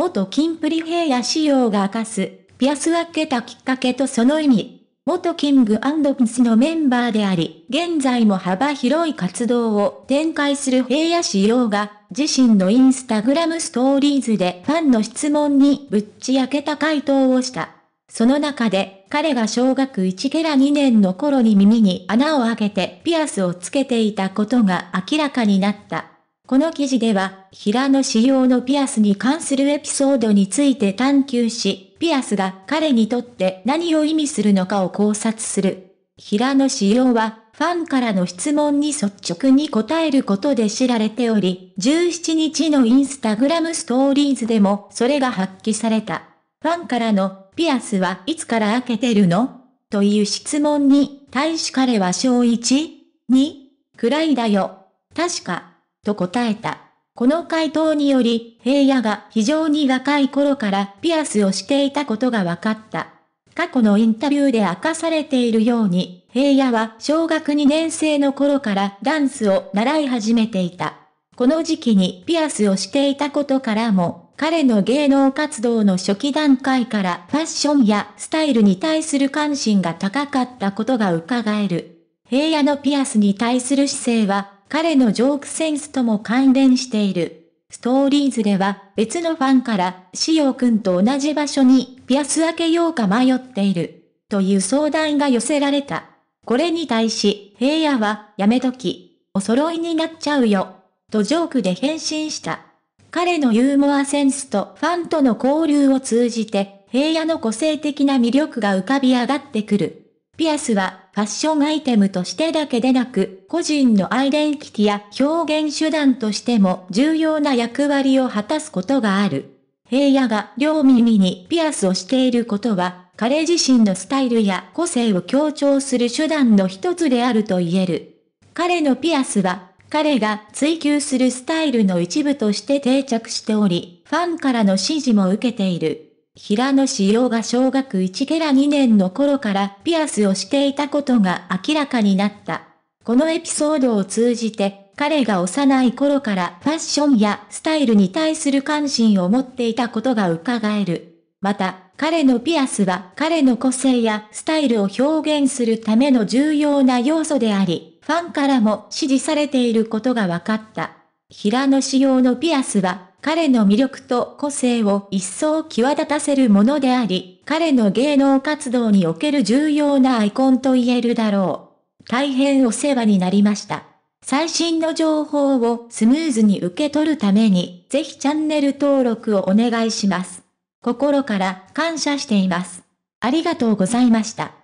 元金プリ平野仕様が明かす、ピアス開けたきっかけとその意味。元キングピスのメンバーであり、現在も幅広い活動を展開する平野仕様が、自身のインスタグラムストーリーズでファンの質問にぶっち開けた回答をした。その中で、彼が小学1ケラ2年の頃に耳に穴を開けてピアスをつけていたことが明らかになった。この記事では、平野仕様のピアスに関するエピソードについて探求し、ピアスが彼にとって何を意味するのかを考察する。平野仕様は、ファンからの質問に率直に答えることで知られており、17日のインスタグラムストーリーズでもそれが発揮された。ファンからの、ピアスはいつから開けてるのという質問に、対し彼は小1、2、くらいだよ。確か、と答えた。この回答により、平野が非常に若い頃からピアスをしていたことが分かった。過去のインタビューで明かされているように、平野は小学2年生の頃からダンスを習い始めていた。この時期にピアスをしていたことからも、彼の芸能活動の初期段階からファッションやスタイルに対する関心が高かったことが伺える。平野のピアスに対する姿勢は彼のジョークセンスとも関連している。ストーリーズでは別のファンから、しよくんと同じ場所にピアス開けようか迷っている。という相談が寄せられた。これに対し、平野は、やめとき、お揃いになっちゃうよ。とジョークで返信した。彼のユーモアセンスとファンとの交流を通じて、平野の個性的な魅力が浮かび上がってくる。ピアスはファッションアイテムとしてだけでなく、個人のアイデンティティや表現手段としても重要な役割を果たすことがある。平野が両耳にピアスをしていることは、彼自身のスタイルや個性を強調する手段の一つであると言える。彼のピアスは、彼が追求するスタイルの一部として定着しており、ファンからの支持も受けている。平野紫耀が小学1ケラ2年の頃からピアスをしていたことが明らかになった。このエピソードを通じて、彼が幼い頃からファッションやスタイルに対する関心を持っていたことが伺える。また、彼のピアスは彼の個性やスタイルを表現するための重要な要素であり、ファンからも支持されていることが分かった。平野仕様のピアスは彼の魅力と個性を一層際立たせるものであり、彼の芸能活動における重要なアイコンと言えるだろう。大変お世話になりました。最新の情報をスムーズに受け取るために、ぜひチャンネル登録をお願いします。心から感謝しています。ありがとうございました。